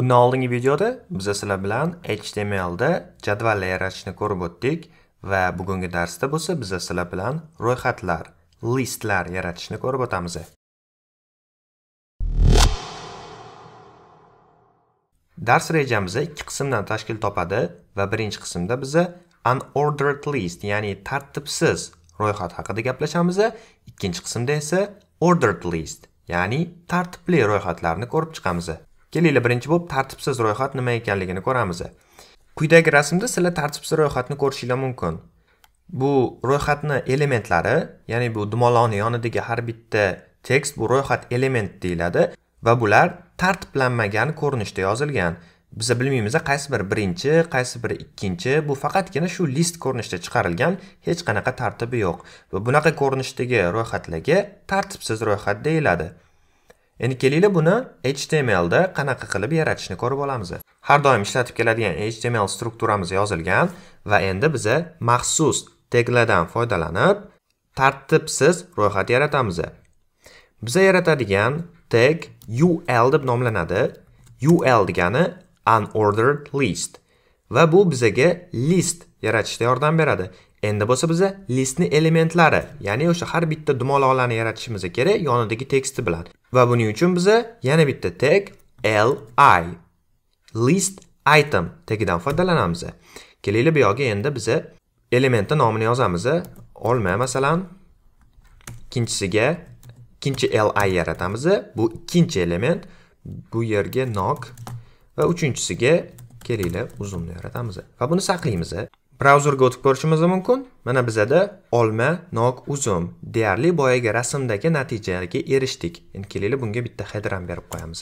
bundan oldingi videoda biz sizlar bilan HTML da jadvallar yaratishni ko'rib o'tdik va bugungi darsda bo'lsa biz sizlar bilan ro'yxatlar listlar yaratishni ko'rib o'tamiz dars rejamiz ikki qismdan tashkil topadi va birinchi qismda biza unordered list ya'ni tartibsiz ro'yxat haqida gaplashamiz ikkinchi qismda esa ordered list ya'ni tartibli ro'yxatlarni ko'rib chiqamiz kelinglar birinchi bo'lib tartibsiz ro'yxat nima ekanligini ko'ramiz quyidagi rasmda sizlar tartibsiz ro'yxatni ko'rishinglar mumkin bu ro'yxatni elementlari ya'ni bu dumaloqni yonidagi har bitta tekst bu ro'yxat element deyiladi va bular tartiblanmagan ko'rinishda yozilgan biz bilmaymiz qaysi biri birinchi qaysi biri ikkinchi bu faqatgina shu list ko'rinishda chiqarilgan hech qanaqa tartibi yo'q va bunaqa ko'rinishdagi ro'yxatlarga tartibsiz ro'yxat deyiladi endi kelinglar buni html da qanaqa qilib yaratishni ko'rib olamiz har doim ishlatib keladigan html strukturamiz yozilgan va endi biz maxsus teglardan foydalanib tartibsiz ro'yxat yaratamiz Biz yaratadigan tag ul deb nomlanadi ul degani unordered list va bu bizaga list yaratishda yordam beradi endi bo'lsa biza listni elementlari ya'ni o'sha har bitta dumaloqlarni yaratishimiz kerak yonidagi teksti bilan va buning uchun biza yana bitta tag li list item tagidan foydalanamiz kelinglar bu yoqqa endi biza elementni nomini yozamiz olma masalan ikkinchisiga ikkinchi li yaratamiz bu ikkinchi element bu yerga nok va uchinchisiga kelinglar uzumni yaratamiz va buni saqlaymiz brauzerga o'tib ko'rishimiz mumkin mana bizada olma nok uzum deyarli boyagi rasmdagi natijaga erishdik endi kelinglar bunga bitta ham berib qo'yamiz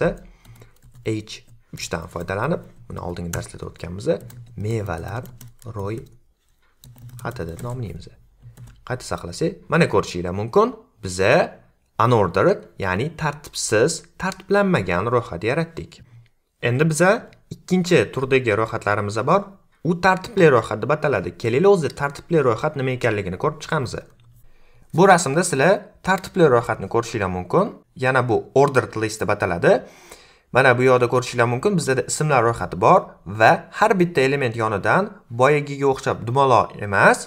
h uchdan foydalanib buni oldingi darslarda o'tganmiz mevalar ro'y xati deb nomlaymiz qayta saqlasak mana ko'rishinglar mumkin biza unordered ya'ni tartibsiz tartiblanmagan ro'yxat yaratdik endi biza ikkinchi turdagi ro'yxatlarimiz bor u tartibli ro'yxat deb ataladi kelinglar o'zi tartibli ro'yxat nima ekanligini ko'rib chiqamiz bu rasmda sizlar tartibli ro'yxatni ko'rishinglar mumkin yana bu ordered list deb ataladi mana bu yoqda ko'rishinglar mumkin bizda ismlar ro'yxati bor va har bitta element yonidan boyagiga o'xshab dumaloq emas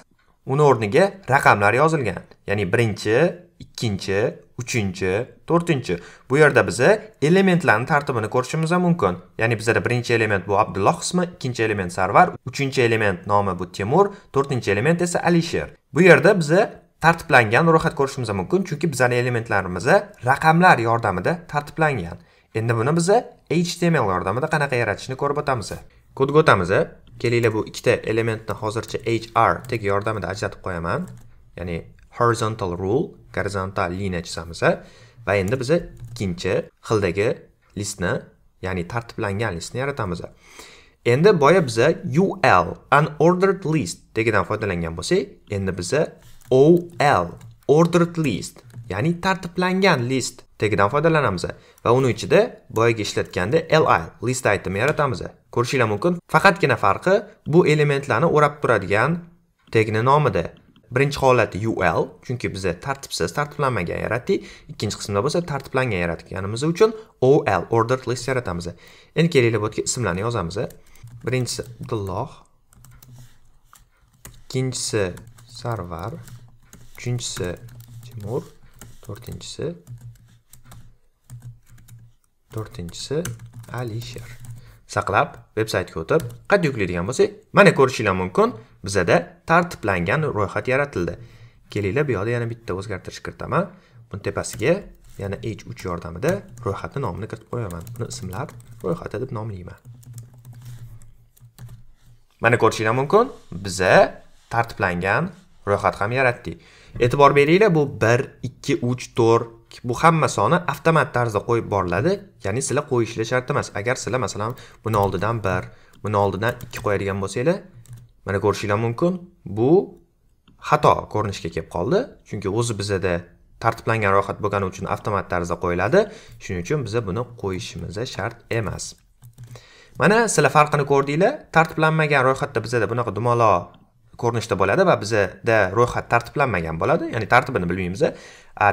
uni o'rniga raqamlar yozilgan ya'ni birinchi ikkinchi uchinchi to'rtinchi bu yerda biza elementlarni tartibini ko'rishimiz mumkin ya'ni bizada birinchi element bu abdulloh ismi ikkinchi element sarvar uchinchi element nomi bu temur to'rtinchi element esa alisher bu yerda biza tartiblangan ro'yxat ko'rishimiz mumkin chunki bizani elementlarimiz raqamlar yordamida tartiblangan endi buni biza html yordamida qanaqa yaratishni ko'rib o'tamiz kodga o'tamiz e? kelinglar bu ikkita elementni hozircha hr Tek yordamida ajratib qo'yaman ya'ni horizontal rule gorizontal liniya chizamiz Ve endi bize ikinci, xildagi listni ya'ni tartiblangan listni yaratamiz e? endi boya biza ul unordered list tagidan foydalangan bo'lsak endi biza ol ordered list ya'ni tartiblangan list tagidan foydalanamiz va uni ichida boyagi ishlatganda li list item yaratamiz ko'rishinglar mumkin faqatgina farqi bu elementlarni o'rab turadigan tagni nomida birinchi holati ul chunki biza tartibsiz tartiblanmagan yaratdik ikkinchi qismda bo'lsa tartiblangan yaratganimiz uchun ol ordered list yaratamiz endi kelinglar bu yerga ismlarni yozamiz birinchisi abdulloh ikkinchisi sarvar uchinchisi timur to'rtinchisi to'rtinchisi alisher saqlab veb saytga o'tib qayta yuklaydigan bo'lsak mana ko'rishinglar mumkin bizada tartiblangan ro'yxat yaratildi kelinglar bu yoqda yana bitta o'zgartirish kiritaman buni tepasiga yana h3 yordamida ro'yxatni nomini kiritib qo'yaman buni ismlar ro'yxati deb nomlayman mana ko'rishinglar mumkin biza tartiblangan ro'yxat ham yaratdik e'tibor beringlar bu 1 2 3 4 bu hamma soni avtomat tarzda qo'yib boriladi ya'ni sizlar qo'yishlar shart emas agar sizlar masalan buni oldidan 1 buni oldidan 2 qo'yadigan bo'lsanglar mana ko'rishinglar mumkin bu xato ko'rinishga kelib qoldi chunki o'zi bizada tartiblangan ro'yxat bo'lgani uchun avtomat tarzda qo'yiladi shuning uchun biza buni qo'yishimiz shart emas mana sizlar farqini ko'rdinglar tartiblanmagan ro'yxatda bizada bunaqa dumaloq ko'rinishda bo'ladi va bizada ro'yxat tartiblanmagan bo'ladi ya'ni tartibini bilmaymiz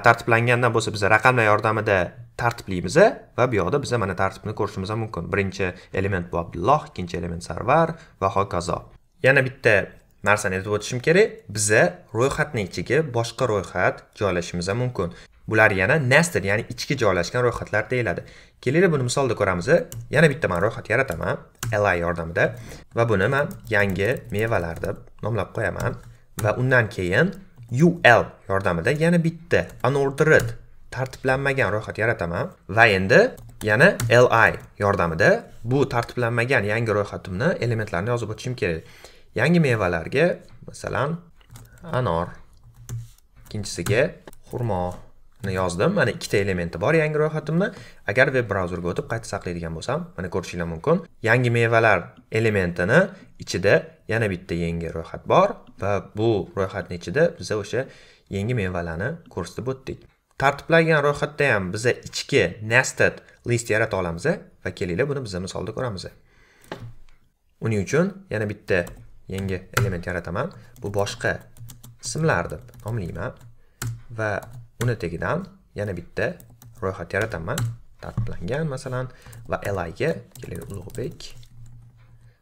tartiblangandan bo'lsa biz raqamlar yordamida tartiblaymiz va bu yoqda biz mana tartibni ko'rishimiz mumkin birinchi element bu abdulloh ikkinchi element sarvar va hokazo yana bitta narsani aytib o'tishim kerak biza ro'yxatni ichiga boshqa ro'yxat joylashimiz mumkin bular yana nested ya'ni ichki joylashgan ro'yxatlar deyiladi kelinglar buni misolda ko'ramiz yana bitta men ro'yxat yarataman li yordamida va buni men yangi mevalar deb nomlab qo'yaman va undan keyin ul yordamida yana bitta unordered tartiblanmagan ro'yxat yarataman va endi yana li yordamida bu tartiblanmagan yangi ro'yxatimni elementlarni yozib o'tishim kerak yangi mevalarga masalan anor ikkinchisiga xurmo yozdim mana ikkita elementi bor yangi ro'yxatimda agar veb brauzerga o'tib qayta saqlaydigan bo'lsam mana ko'rishinglar mumkin yangi mevalar elementini ichida yana bitta yangi ro'yxat bor va bu ro'yxatni ichida biza o'sha yangi mevalarni ko'rsatib o'tdik tartiblagan ro'yxatda ham biza ichki nested list yarata olamiz va kelinglar buni biza misolda ko'ramiz uning uchun yana bitta yangi element yarataman bu boshqa ismlar deb nomlayman va uni tagidan yana bitta ro'yxat yarataman tartiblangan masalan va li ga keling ulug'bek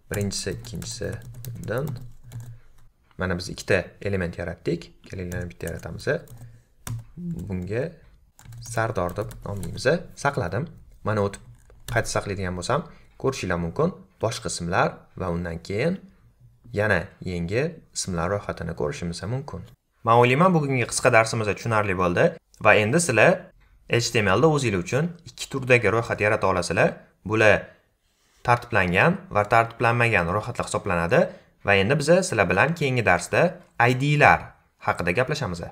birinchisi ikkinchisi undan mana biz ikkita element yaratdik kelinglar bitta yaratamiz bunga sardor deb nomlaymiz saqladim mana o'tib qayta saqlaydigan bo'lsam ko'rishinglar mumkin boshqa ismlar va undan keyin yana yangi ismlar ro'yxatini ko'rishimiz mumkin man o'ylayman bugungi qisqa darsimizda tushunarli bo'ldi va endi sizlar htmlda o'zinglar uchun ikki turdagi ro'yxat yarata olasizlar bular tartiblangan va tartiblanmagan ro'yxatlar hisoblanadi va endi biz sizlar bilan keyingi darsda idlar haqida gaplashamiz